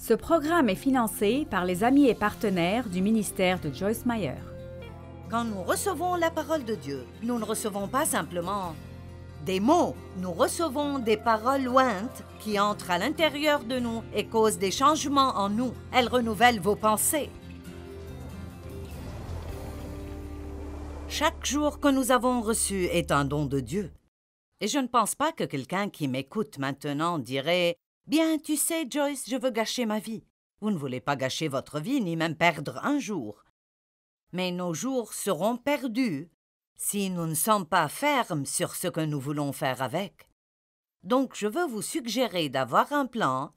Ce programme est financé par les amis et partenaires du ministère de Joyce Meyer. Quand nous recevons la parole de Dieu, nous ne recevons pas simplement des mots, nous recevons des paroles lointes qui entrent à l'intérieur de nous et causent des changements en nous. Elles renouvellent vos pensées. Chaque jour que nous avons reçu est un don de Dieu. Et je ne pense pas que quelqu'un qui m'écoute maintenant dirait Bien, tu sais, Joyce, je veux gâcher ma vie. Vous ne voulez pas gâcher votre vie, ni même perdre un jour. Mais nos jours seront perdus si nous ne sommes pas fermes sur ce que nous voulons faire avec. Donc je veux vous suggérer d'avoir un plan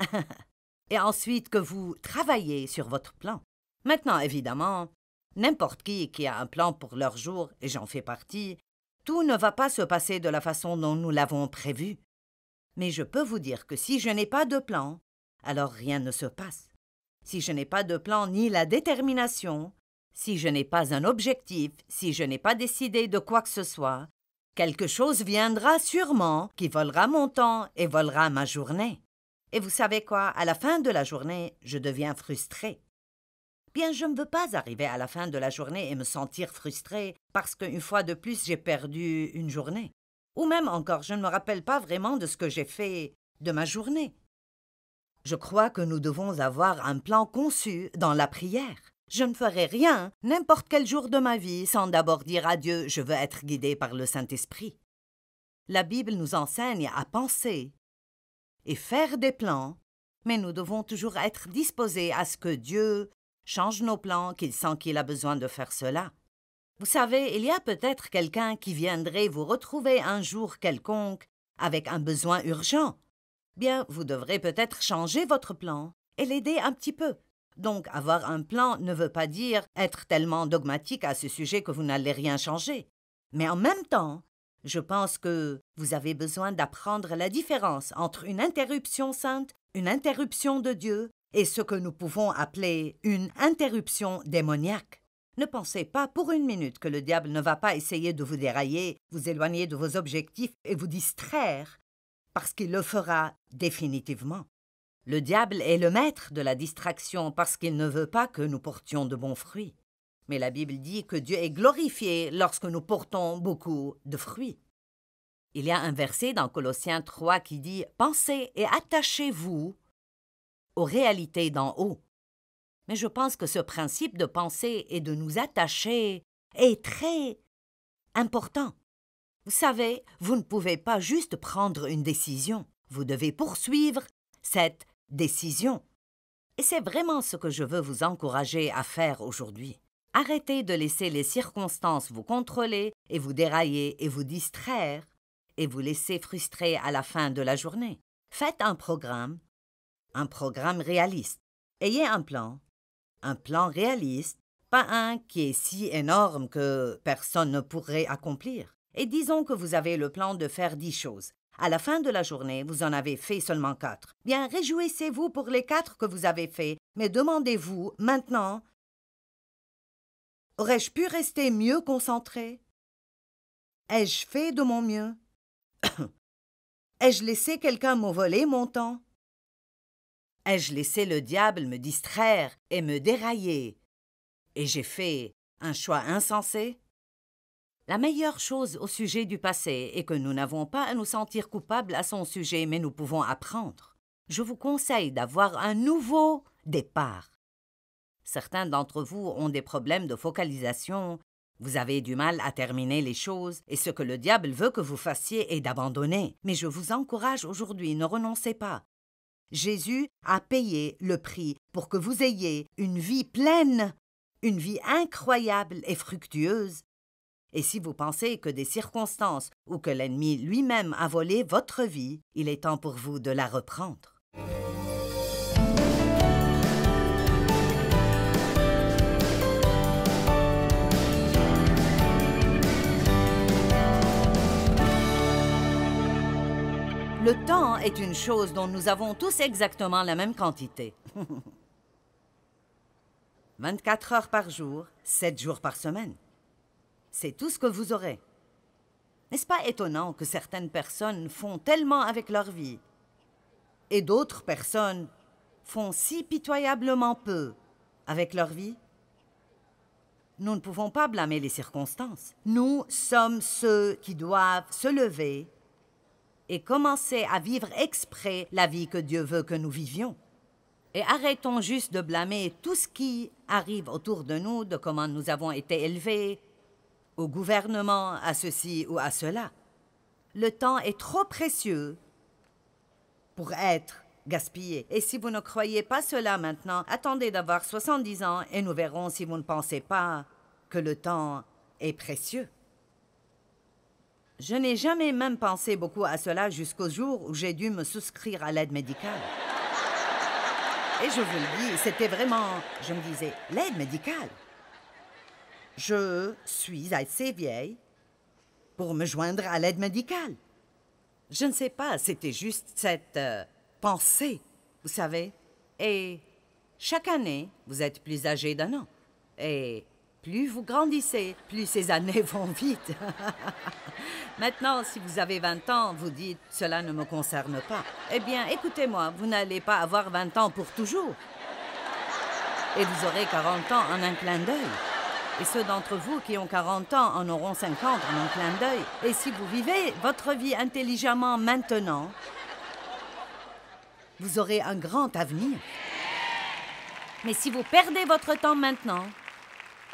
et ensuite que vous travaillez sur votre plan. Maintenant, évidemment, n'importe qui qui a un plan pour leur jour, et j'en fais partie, tout ne va pas se passer de la façon dont nous l'avons prévu. Mais je peux vous dire que si je n'ai pas de plan, alors rien ne se passe. Si je n'ai pas de plan ni la détermination, si je n'ai pas un objectif, si je n'ai pas décidé de quoi que ce soit, quelque chose viendra sûrement qui volera mon temps et volera ma journée. Et vous savez quoi, à la fin de la journée, je deviens frustré. Bien, je ne veux pas arriver à la fin de la journée et me sentir frustré parce qu'une fois de plus j'ai perdu une journée. Ou même encore, je ne me rappelle pas vraiment de ce que j'ai fait de ma journée. Je crois que nous devons avoir un plan conçu dans la prière. Je ne ferai rien, n'importe quel jour de ma vie, sans d'abord dire à Dieu Je veux être guidé par le Saint-Esprit. La Bible nous enseigne à penser et faire des plans, mais nous devons toujours être disposés à ce que Dieu change nos plans, qu'il sent qu'il a besoin de faire cela. Vous savez, il y a peut-être quelqu'un qui viendrait vous retrouver un jour quelconque avec un besoin urgent. Bien, vous devrez peut-être changer votre plan et l'aider un petit peu. Donc, avoir un plan ne veut pas dire être tellement dogmatique à ce sujet que vous n'allez rien changer. Mais en même temps, je pense que vous avez besoin d'apprendre la différence entre une interruption sainte, une interruption de Dieu, et ce que nous pouvons appeler une interruption démoniaque. Ne pensez pas pour une minute que le diable ne va pas essayer de vous dérailler, vous éloigner de vos objectifs et vous distraire, parce qu'il le fera définitivement. Le diable est le maître de la distraction parce qu'il ne veut pas que nous portions de bons fruits. Mais la Bible dit que Dieu est glorifié lorsque nous portons beaucoup de fruits. Il y a un verset dans Colossiens 3 qui dit Pensez et attachez-vous aux réalités d'en haut. Mais je pense que ce principe de penser et de nous attacher est très important. Vous savez, vous ne pouvez pas juste prendre une décision, vous devez poursuivre cette décision. Et c'est vraiment ce que je veux vous encourager à faire aujourd'hui. Arrêtez de laisser les circonstances vous contrôler et vous dérailler et vous distraire et vous laisser frustrer à la fin de la journée. Faites un programme, un programme réaliste. Ayez un plan, un plan réaliste, pas un qui est si énorme que personne ne pourrait accomplir. Et disons que vous avez le plan de faire dix choses. À la fin de la journée, vous en avez fait seulement quatre. Bien, réjouissez-vous pour les quatre que vous avez fait, mais demandez-vous, maintenant, aurais-je pu rester mieux concentré Ai-je fait de mon mieux Ai-je laissé quelqu'un me voler mon temps Ai-je laissé le diable me distraire et me dérailler Et j'ai fait un choix insensé La meilleure chose au sujet du passé est que nous n'avons pas à nous sentir coupables à son sujet, mais nous pouvons apprendre. Je vous conseille d'avoir un nouveau départ. Certains d'entre vous ont des problèmes de focalisation, vous avez du mal à terminer les choses, et ce que le diable veut que vous fassiez est d'abandonner. Mais je vous encourage aujourd'hui, ne renoncez pas. Jésus a payé le prix pour que vous ayez une vie pleine, une vie incroyable et fructueuse. Et si vous pensez que des circonstances ou que l'ennemi lui-même a volé votre vie, il est temps pour vous de la reprendre. Le temps est une chose dont nous avons tous exactement la même quantité. 24 heures par jour, 7 jours par semaine. C'est tout ce que vous aurez. N'est-ce pas étonnant que certaines personnes font tellement avec leur vie et d'autres personnes font si pitoyablement peu avec leur vie Nous ne pouvons pas blâmer les circonstances. Nous sommes ceux qui doivent se lever et commencer à vivre exprès la vie que Dieu veut que nous vivions. Et arrêtons juste de blâmer tout ce qui arrive autour de nous, de comment nous avons été élevés, au gouvernement, à ceci ou à cela. Le temps est trop précieux pour être gaspillé. Et si vous ne croyez pas cela maintenant, attendez d'avoir 70 ans et nous verrons si vous ne pensez pas que le temps est précieux. Je n'ai jamais même pensé beaucoup à cela jusqu'au jour où j'ai dû me souscrire à l'aide médicale. Et je vous le dis, c'était vraiment, je me disais, l'aide médicale. Je suis assez vieille pour me joindre à l'aide médicale. Je ne sais pas, c'était juste cette euh, pensée, vous savez. Et chaque année, vous êtes plus âgé d'un an. Et plus vous grandissez, plus ces années vont vite. Maintenant, si vous avez 20 ans, vous dites cela ne me concerne pas. Eh bien, écoutez-moi, vous n'allez pas avoir 20 ans pour toujours. Et vous aurez 40 ans en un clin d'œil. Et ceux d'entre vous qui ont 40 ans en auront 50 en un clin d'œil. Et si vous vivez votre vie intelligemment maintenant, vous aurez un grand avenir. Mais si vous perdez votre temps maintenant,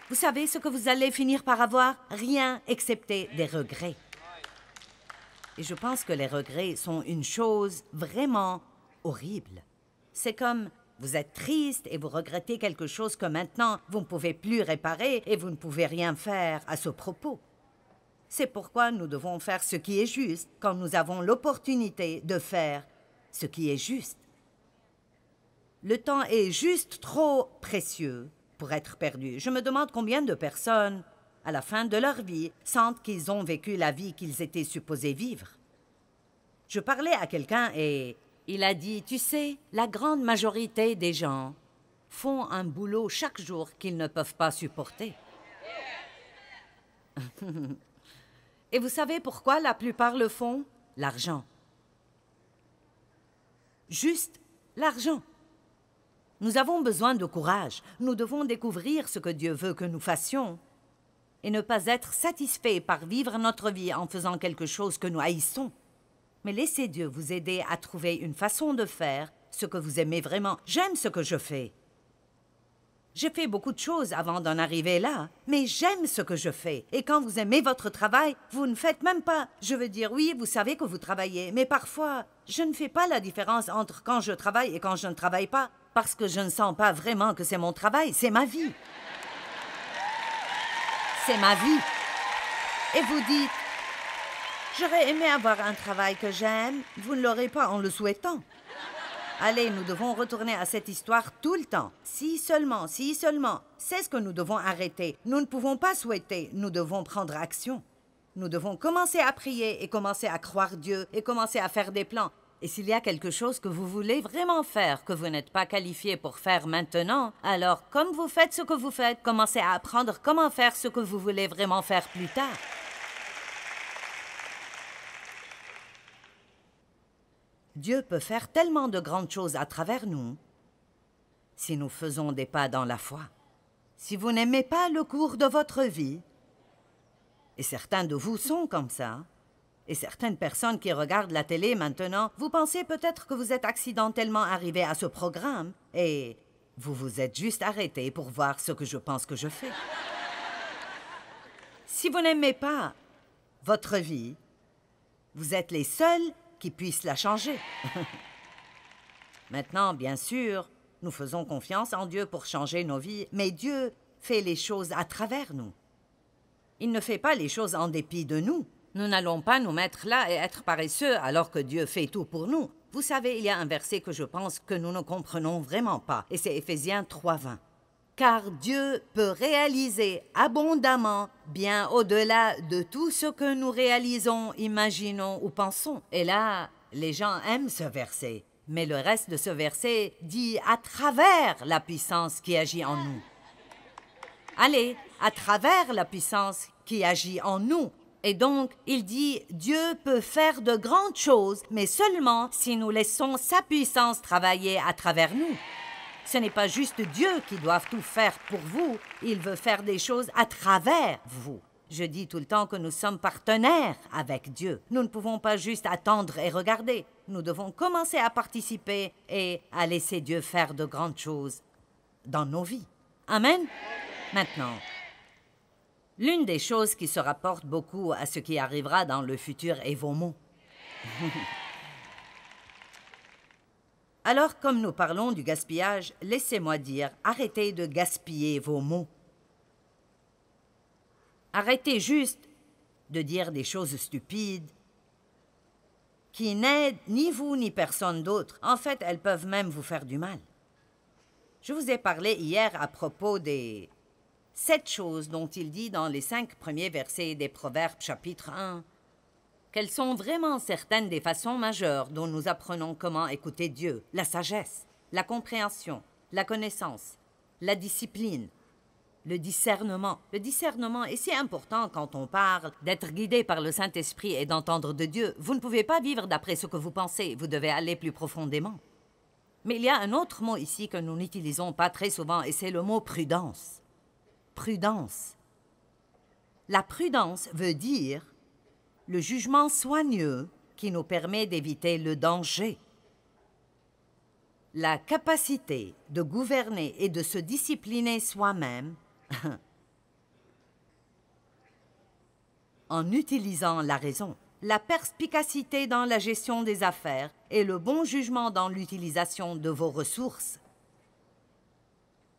vous savez ce que vous allez finir par avoir Rien, excepté des regrets. Et je pense que les regrets sont une chose vraiment horrible. C'est comme vous êtes triste et vous regrettez quelque chose que maintenant vous ne pouvez plus réparer et vous ne pouvez rien faire à ce propos. C'est pourquoi nous devons faire ce qui est juste quand nous avons l'opportunité de faire ce qui est juste. Le temps est juste trop précieux pour être perdu, Je me demande combien de personnes, à la fin de leur vie, sentent qu'ils ont vécu la vie qu'ils étaient supposés vivre. Je parlais à quelqu'un et il a dit, tu sais, la grande majorité des gens font un boulot chaque jour qu'ils ne peuvent pas supporter. et vous savez pourquoi la plupart le font L'argent. Juste l'argent. Nous avons besoin de courage. Nous devons découvrir ce que Dieu veut que nous fassions et ne pas être satisfaits par vivre notre vie en faisant quelque chose que nous haïssons. Mais laissez Dieu vous aider à trouver une façon de faire ce que vous aimez vraiment. J'aime ce que je fais. J'ai fait beaucoup de choses avant d'en arriver là, mais j'aime ce que je fais. Et quand vous aimez votre travail, vous ne faites même pas. Je veux dire, oui, vous savez que vous travaillez, mais parfois, je ne fais pas la différence entre quand je travaille et quand je ne travaille pas parce que je ne sens pas vraiment que c'est mon travail, c'est ma vie. C'est ma vie. Et vous dites, j'aurais aimé avoir un travail que j'aime, vous ne l'aurez pas en le souhaitant. Allez, nous devons retourner à cette histoire tout le temps. Si seulement, si seulement. C'est ce que nous devons arrêter. Nous ne pouvons pas souhaiter, nous devons prendre action. Nous devons commencer à prier et commencer à croire Dieu et commencer à faire des plans et s'il y a quelque chose que vous voulez vraiment faire, que vous n'êtes pas qualifié pour faire maintenant, alors comme vous faites ce que vous faites, commencez à apprendre comment faire ce que vous voulez vraiment faire plus tard. Dieu peut faire tellement de grandes choses à travers nous si nous faisons des pas dans la foi. Si vous n'aimez pas le cours de votre vie, et certains de vous sont comme ça, et certaines personnes qui regardent la télé maintenant, vous pensez peut-être que vous êtes accidentellement arrivé à ce programme et vous vous êtes juste arrêté pour voir ce que je pense que je fais. Si vous n'aimez pas votre vie, vous êtes les seuls qui puissent la changer. Maintenant, bien sûr, nous faisons confiance en Dieu pour changer nos vies, mais Dieu fait les choses à travers nous. Il ne fait pas les choses en dépit de nous. Nous n'allons pas nous mettre là et être paresseux alors que Dieu fait tout pour nous. Vous savez, il y a un verset que je pense que nous ne comprenons vraiment pas, et c'est Ephésiens 3.20. Car Dieu peut réaliser abondamment, bien au-delà de tout ce que nous réalisons, imaginons ou pensons. Et là, les gens aiment ce verset, mais le reste de ce verset dit à travers la puissance qui agit en nous. Allez, à travers la puissance qui agit en nous. Et donc, il dit, Dieu peut faire de grandes choses, mais seulement si nous laissons sa puissance travailler à travers nous. Ce n'est pas juste Dieu qui doit tout faire pour vous, il veut faire des choses à travers vous. Je dis tout le temps que nous sommes partenaires avec Dieu. Nous ne pouvons pas juste attendre et regarder. Nous devons commencer à participer et à laisser Dieu faire de grandes choses dans nos vies. Amen. Maintenant, L'une des choses qui se rapporte beaucoup à ce qui arrivera dans le futur est vos mots. Alors, comme nous parlons du gaspillage, laissez-moi dire, arrêtez de gaspiller vos mots. Arrêtez juste de dire des choses stupides qui n'aident ni vous ni personne d'autre. En fait, elles peuvent même vous faire du mal. Je vous ai parlé hier à propos des Sept choses dont il dit dans les cinq premiers versets des Proverbes chapitre 1, qu'elles sont vraiment certaines des façons majeures dont nous apprenons comment écouter Dieu, la sagesse, la compréhension, la connaissance, la discipline, le discernement. Le discernement est si important quand on parle d'être guidé par le Saint-Esprit et d'entendre de Dieu. Vous ne pouvez pas vivre d'après ce que vous pensez, vous devez aller plus profondément. Mais il y a un autre mot ici que nous n'utilisons pas très souvent et c'est le mot prudence prudence. La prudence veut dire le jugement soigneux qui nous permet d'éviter le danger. La capacité de gouverner et de se discipliner soi-même en utilisant la raison, la perspicacité dans la gestion des affaires et le bon jugement dans l'utilisation de vos ressources.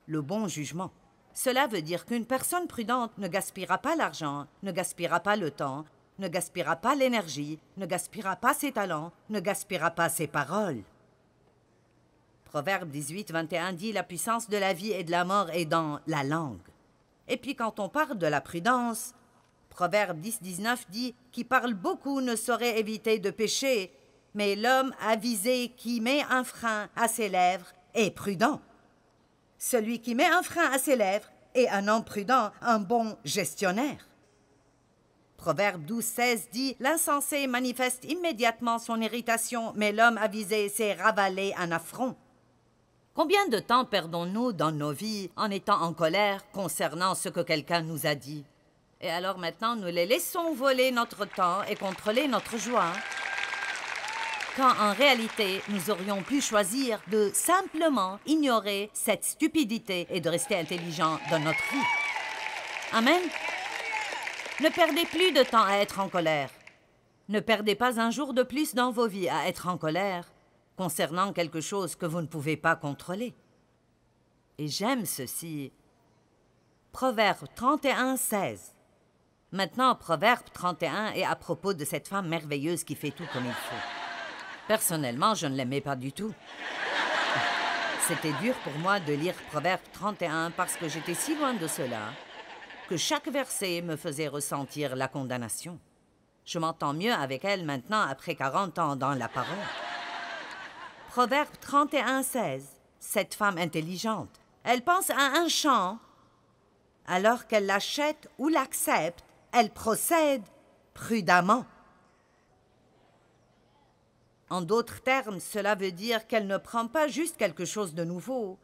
Le bon jugement cela veut dire qu'une personne prudente ne gaspillera pas l'argent, ne gaspillera pas le temps, ne gaspillera pas l'énergie, ne gaspillera pas ses talents, ne gaspillera pas ses paroles. Proverbe 18, 21 dit La puissance de la vie et de la mort est dans la langue. Et puis quand on parle de la prudence, Proverbe 10, 19 dit Qui parle beaucoup ne saurait éviter de pécher, mais l'homme avisé qui met un frein à ses lèvres est prudent celui qui met un frein à ses lèvres est un homme prudent, un bon gestionnaire. Proverbe 12, 16 dit L'insensé manifeste immédiatement son irritation, mais l'homme avisé s'est ravalé un affront. Combien de temps perdons-nous dans nos vies en étant en colère concernant ce que quelqu'un nous a dit Et alors maintenant, nous les laissons voler notre temps et contrôler notre joie. Hein quand en réalité, nous aurions pu choisir de simplement ignorer cette stupidité et de rester intelligents dans notre vie. Amen. Ne perdez plus de temps à être en colère. Ne perdez pas un jour de plus dans vos vies à être en colère concernant quelque chose que vous ne pouvez pas contrôler. Et j'aime ceci. Proverbe 31, 16. Maintenant, Proverbe 31 est à propos de cette femme merveilleuse qui fait tout comme il faut. Personnellement, je ne l'aimais pas du tout. C'était dur pour moi de lire Proverbe 31 parce que j'étais si loin de cela que chaque verset me faisait ressentir la condamnation. Je m'entends mieux avec elle maintenant après 40 ans dans la parole. Proverbe 31, 16. Cette femme intelligente, elle pense à un champ. Alors qu'elle l'achète ou l'accepte, elle procède prudemment. En d'autres termes, cela veut dire qu'elle ne prend pas juste quelque chose de nouveau,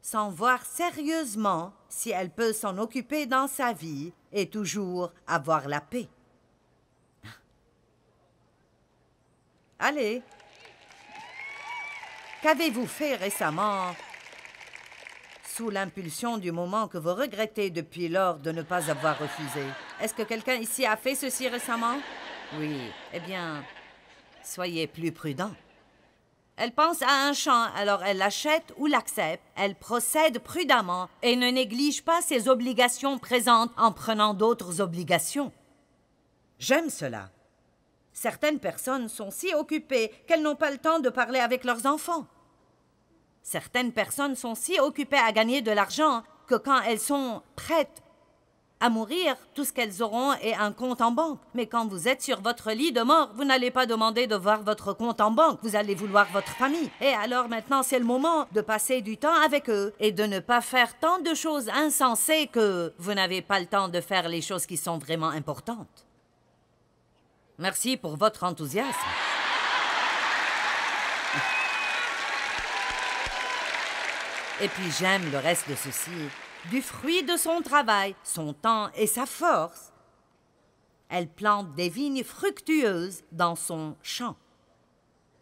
sans voir sérieusement si elle peut s'en occuper dans sa vie et toujours avoir la paix. Ah. Allez, qu'avez-vous fait récemment sous l'impulsion du moment que vous regrettez depuis lors de ne pas avoir refusé Est-ce que quelqu'un ici a fait ceci récemment Oui. Eh bien, Soyez plus prudent. Elle pense à un champ, alors elle l'achète ou l'accepte. Elle procède prudemment et ne néglige pas ses obligations présentes en prenant d'autres obligations. J'aime cela. Certaines personnes sont si occupées qu'elles n'ont pas le temps de parler avec leurs enfants. Certaines personnes sont si occupées à gagner de l'argent que quand elles sont prêtes à mourir, tout ce qu'elles auront est un compte en banque. Mais quand vous êtes sur votre lit de mort, vous n'allez pas demander de voir votre compte en banque. Vous allez vouloir votre famille. Et alors maintenant, c'est le moment de passer du temps avec eux et de ne pas faire tant de choses insensées que vous n'avez pas le temps de faire les choses qui sont vraiment importantes. Merci pour votre enthousiasme. Et puis j'aime le reste de ceci du fruit de son travail, son temps et sa force. Elle plante des vignes fructueuses dans son champ.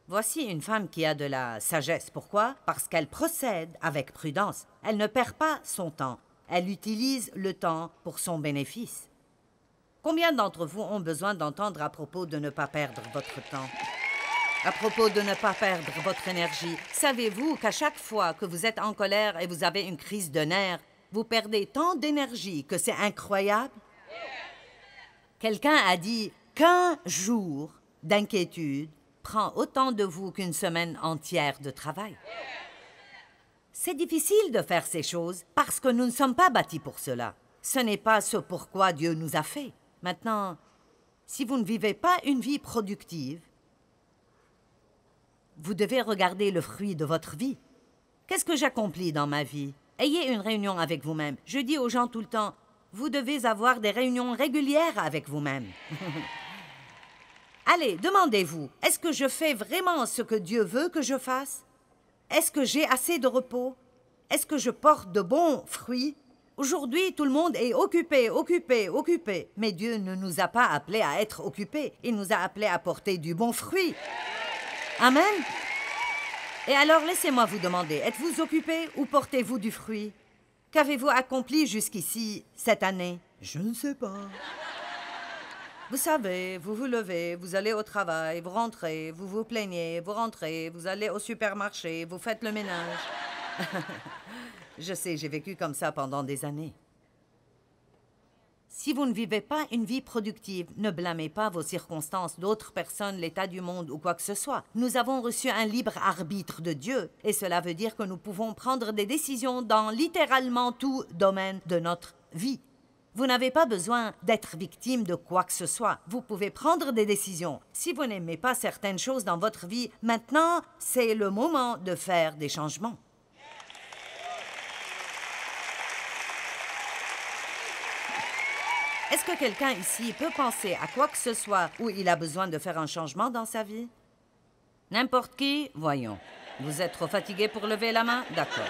Voici une femme qui a de la sagesse. Pourquoi Parce qu'elle procède avec prudence. Elle ne perd pas son temps. Elle utilise le temps pour son bénéfice. Combien d'entre vous ont besoin d'entendre à propos de ne pas perdre votre temps à propos de ne pas perdre votre énergie, savez-vous qu'à chaque fois que vous êtes en colère et vous avez une crise de nerfs, vous perdez tant d'énergie que c'est incroyable. Quelqu'un a dit qu'un jour d'inquiétude prend autant de vous qu'une semaine entière de travail. C'est difficile de faire ces choses parce que nous ne sommes pas bâtis pour cela. Ce n'est pas ce pourquoi Dieu nous a fait. Maintenant, si vous ne vivez pas une vie productive, vous devez regarder le fruit de votre vie. Qu'est-ce que j'accomplis dans ma vie Ayez une réunion avec vous-même. Je dis aux gens tout le temps, vous devez avoir des réunions régulières avec vous-même. Allez, demandez-vous, est-ce que je fais vraiment ce que Dieu veut que je fasse Est-ce que j'ai assez de repos Est-ce que je porte de bons fruits Aujourd'hui, tout le monde est occupé, occupé, occupé. Mais Dieu ne nous a pas appelés à être occupés. Il nous a appelés à porter du bon fruit. Amen. Et alors, laissez-moi vous demander, êtes-vous occupé ou portez-vous du fruit Qu'avez-vous accompli jusqu'ici, cette année Je ne sais pas. Vous savez, vous vous levez, vous allez au travail, vous rentrez, vous vous plaignez, vous rentrez, vous allez au supermarché, vous faites le ménage. je sais, j'ai vécu comme ça pendant des années. Si vous ne vivez pas une vie productive, ne blâmez pas vos circonstances, d'autres personnes, l'état du monde ou quoi que ce soit. Nous avons reçu un libre arbitre de Dieu et cela veut dire que nous pouvons prendre des décisions dans littéralement tout domaine de notre vie. Vous n'avez pas besoin d'être victime de quoi que ce soit. Vous pouvez prendre des décisions. Si vous n'aimez pas certaines choses dans votre vie, maintenant, c'est le moment de faire des changements. Est-ce que quelqu'un ici peut penser à quoi que ce soit où il a besoin de faire un changement dans sa vie N'importe qui Voyons. Vous êtes trop fatigué pour lever la main D'accord.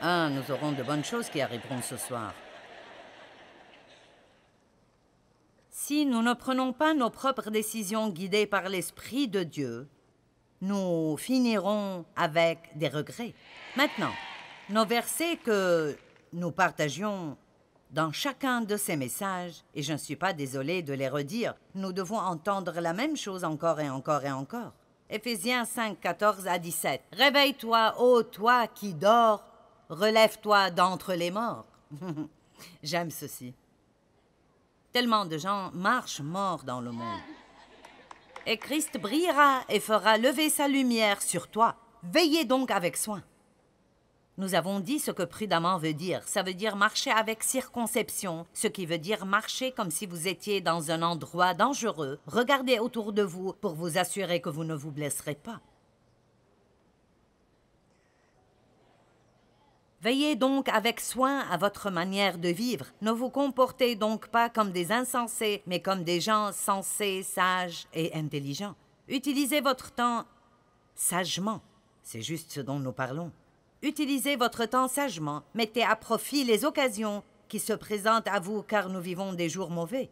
Ah, nous aurons de bonnes choses qui arriveront ce soir. Si nous ne prenons pas nos propres décisions guidées par l'Esprit de Dieu, nous finirons avec des regrets. Maintenant, nos versets que nous partagions dans chacun de ces messages, et je ne suis pas désolé de les redire, nous devons entendre la même chose encore et encore et encore. Éphésiens 5, 14 à 17. Réveille-toi, ô toi qui dors, relève-toi d'entre les morts. J'aime ceci. Tellement de gens marchent morts dans le monde. Et Christ brillera et fera lever sa lumière sur toi. Veillez donc avec soin. Nous avons dit ce que prudemment veut dire. Ça veut dire marcher avec circonception, ce qui veut dire marcher comme si vous étiez dans un endroit dangereux. Regardez autour de vous pour vous assurer que vous ne vous blesserez pas. Veillez donc avec soin à votre manière de vivre. Ne vous comportez donc pas comme des insensés, mais comme des gens sensés, sages et intelligents. Utilisez votre temps sagement. C'est juste ce dont nous parlons. Utilisez votre temps sagement, mettez à profit les occasions qui se présentent à vous car nous vivons des jours mauvais.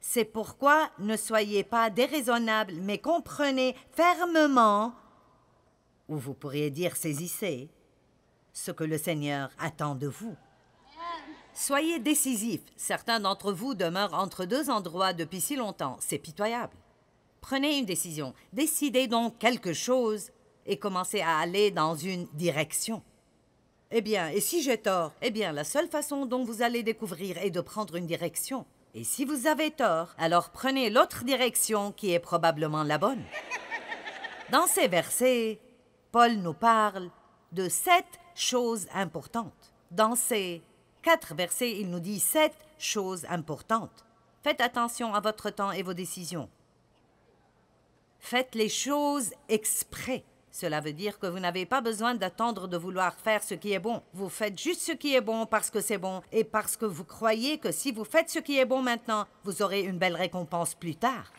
C'est pourquoi ne soyez pas déraisonnable, mais comprenez fermement, ou vous pourriez dire saisissez, ce que le Seigneur attend de vous. Soyez décisifs. Certains d'entre vous demeurent entre deux endroits depuis si longtemps. C'est pitoyable. Prenez une décision. Décidez donc quelque chose et commencer à aller dans une direction. Eh bien, et si j'ai tort Eh bien, la seule façon dont vous allez découvrir est de prendre une direction. Et si vous avez tort, alors prenez l'autre direction qui est probablement la bonne. Dans ces versets, Paul nous parle de sept choses importantes. Dans ces quatre versets, il nous dit sept choses importantes. Faites attention à votre temps et vos décisions. Faites les choses exprès. Cela veut dire que vous n'avez pas besoin d'attendre de vouloir faire ce qui est bon. Vous faites juste ce qui est bon parce que c'est bon et parce que vous croyez que si vous faites ce qui est bon maintenant, vous aurez une belle récompense plus tard.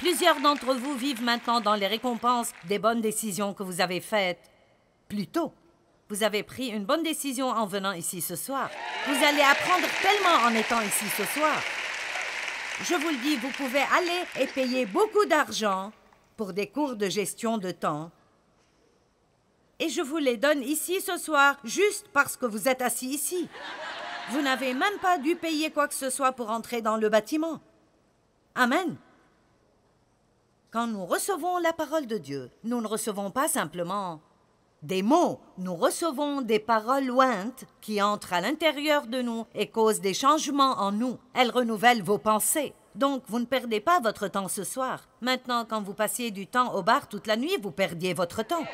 Plusieurs d'entre vous vivent maintenant dans les récompenses des bonnes décisions que vous avez faites plus tôt. Vous avez pris une bonne décision en venant ici ce soir. Vous allez apprendre tellement en étant ici ce soir. Je vous le dis, vous pouvez aller et payer beaucoup d'argent pour des cours de gestion de temps. Et je vous les donne ici ce soir, juste parce que vous êtes assis ici. Vous n'avez même pas dû payer quoi que ce soit pour entrer dans le bâtiment. Amen. Quand nous recevons la parole de Dieu, nous ne recevons pas simplement des mots, nous recevons des paroles lointes qui entrent à l'intérieur de nous et causent des changements en nous. Elles renouvellent vos pensées. Donc, vous ne perdez pas votre temps ce soir. Maintenant, quand vous passiez du temps au bar toute la nuit, vous perdiez votre temps.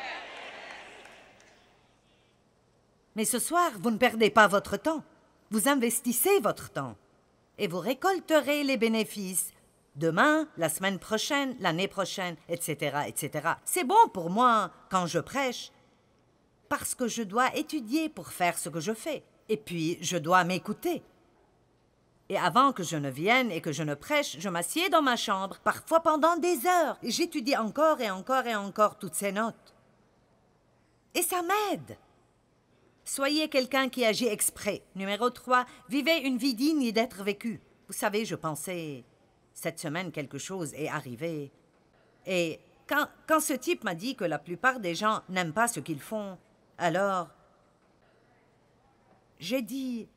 Mais ce soir, vous ne perdez pas votre temps. Vous investissez votre temps. Et vous récolterez les bénéfices. Demain, la semaine prochaine, l'année prochaine, etc., etc. C'est bon pour moi quand je prêche. Parce que je dois étudier pour faire ce que je fais. Et puis, je dois m'écouter. Et avant que je ne vienne et que je ne prêche, je m'assieds dans ma chambre, parfois pendant des heures, j'étudie encore et encore et encore toutes ces notes. Et ça m'aide. Soyez quelqu'un qui agit exprès. Numéro 3, vivez une vie digne d'être vécue. Vous savez, je pensais, cette semaine quelque chose est arrivé. Et quand, quand ce type m'a dit que la plupart des gens n'aiment pas ce qu'ils font, alors j'ai dit,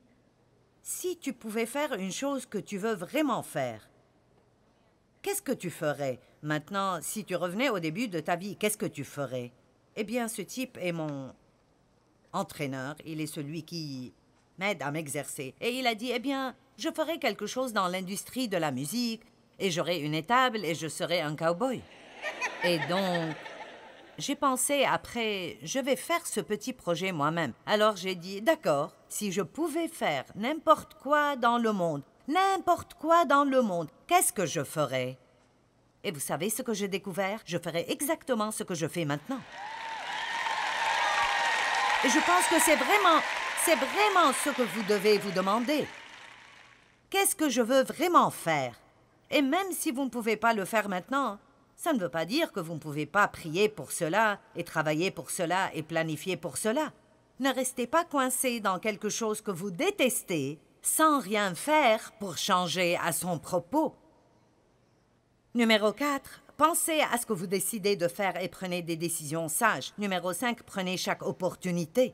si tu pouvais faire une chose que tu veux vraiment faire, qu'est-ce que tu ferais Maintenant, si tu revenais au début de ta vie, qu'est-ce que tu ferais Eh bien, ce type est mon entraîneur. Il est celui qui m'aide à m'exercer. Et il a dit, eh bien, je ferais quelque chose dans l'industrie de la musique, et j'aurais une étable, et je serais un cowboy. Et donc, j'ai pensé après, je vais faire ce petit projet moi-même. Alors j'ai dit, d'accord, si je pouvais faire n'importe quoi dans le monde, n'importe quoi dans le monde, qu'est-ce que je ferais Et vous savez ce que j'ai découvert Je ferais exactement ce que je fais maintenant. Et je pense que c'est vraiment, c'est vraiment ce que vous devez vous demander. Qu'est-ce que je veux vraiment faire Et même si vous ne pouvez pas le faire maintenant, ça ne veut pas dire que vous ne pouvez pas prier pour cela, et travailler pour cela, et planifier pour cela. Ne restez pas coincé dans quelque chose que vous détestez, sans rien faire pour changer à son propos. Numéro 4. Pensez à ce que vous décidez de faire et prenez des décisions sages. Numéro 5. Prenez chaque opportunité.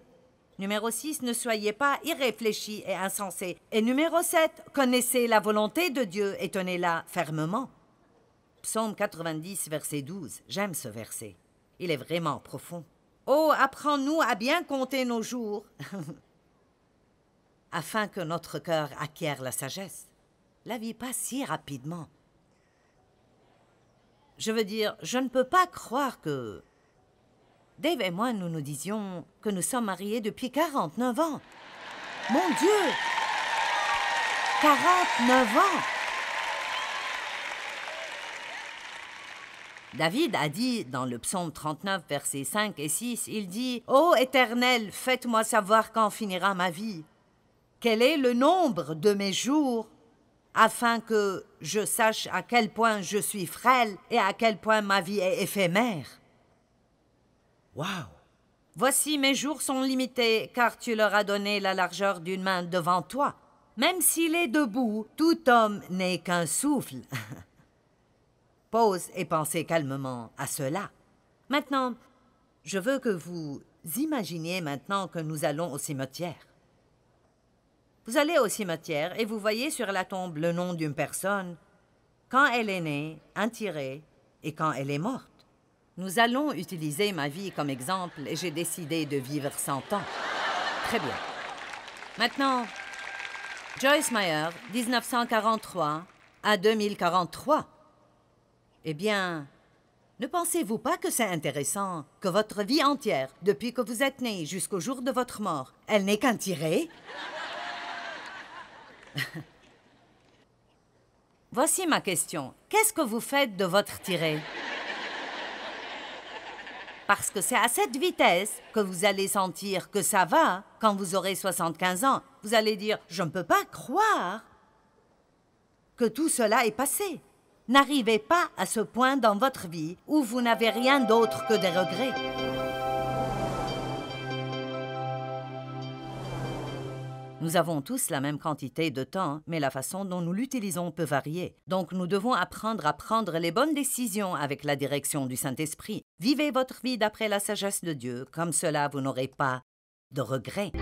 Numéro 6. Ne soyez pas irréfléchi et insensé. Et numéro 7. Connaissez la volonté de Dieu et tenez-la fermement. Psaume 90, verset 12. J'aime ce verset. Il est vraiment profond. Oh, apprends-nous à bien compter nos jours, afin que notre cœur acquière la sagesse. La vie passe si rapidement. Je veux dire, je ne peux pas croire que... Dave et moi, nous nous disions que nous sommes mariés depuis 49 ans. Mon Dieu 49 ans David a dit dans le psaume 39, versets 5 et 6, il dit Ô Éternel, faites-moi savoir quand finira ma vie. Quel est le nombre de mes jours afin que je sache à quel point je suis frêle et à quel point ma vie est éphémère. Waouh Voici mes jours sont limités, car tu leur as donné la largeur d'une main devant toi. Même s'il est debout, tout homme n'est qu'un souffle. pause et pensez calmement à cela. Maintenant, je veux que vous imaginiez maintenant que nous allons au cimetière. Vous allez au cimetière et vous voyez sur la tombe le nom d'une personne, quand elle est née, tiret et quand elle est morte. Nous allons utiliser ma vie comme exemple et j'ai décidé de vivre 100 ans. Très bien. Maintenant, Joyce Meyer, 1943 à 2043. Eh bien, ne pensez-vous pas que c'est intéressant que votre vie entière, depuis que vous êtes né jusqu'au jour de votre mort, elle n'est qu'un tiré Voici ma question. Qu'est-ce que vous faites de votre tiré Parce que c'est à cette vitesse que vous allez sentir que ça va quand vous aurez 75 ans. Vous allez dire, je ne peux pas croire que tout cela est passé. N'arrivez pas à ce point dans votre vie où vous n'avez rien d'autre que des regrets. Nous avons tous la même quantité de temps, mais la façon dont nous l'utilisons peut varier. Donc nous devons apprendre à prendre les bonnes décisions avec la direction du Saint-Esprit. Vivez votre vie d'après la sagesse de Dieu, comme cela vous n'aurez pas de regrets.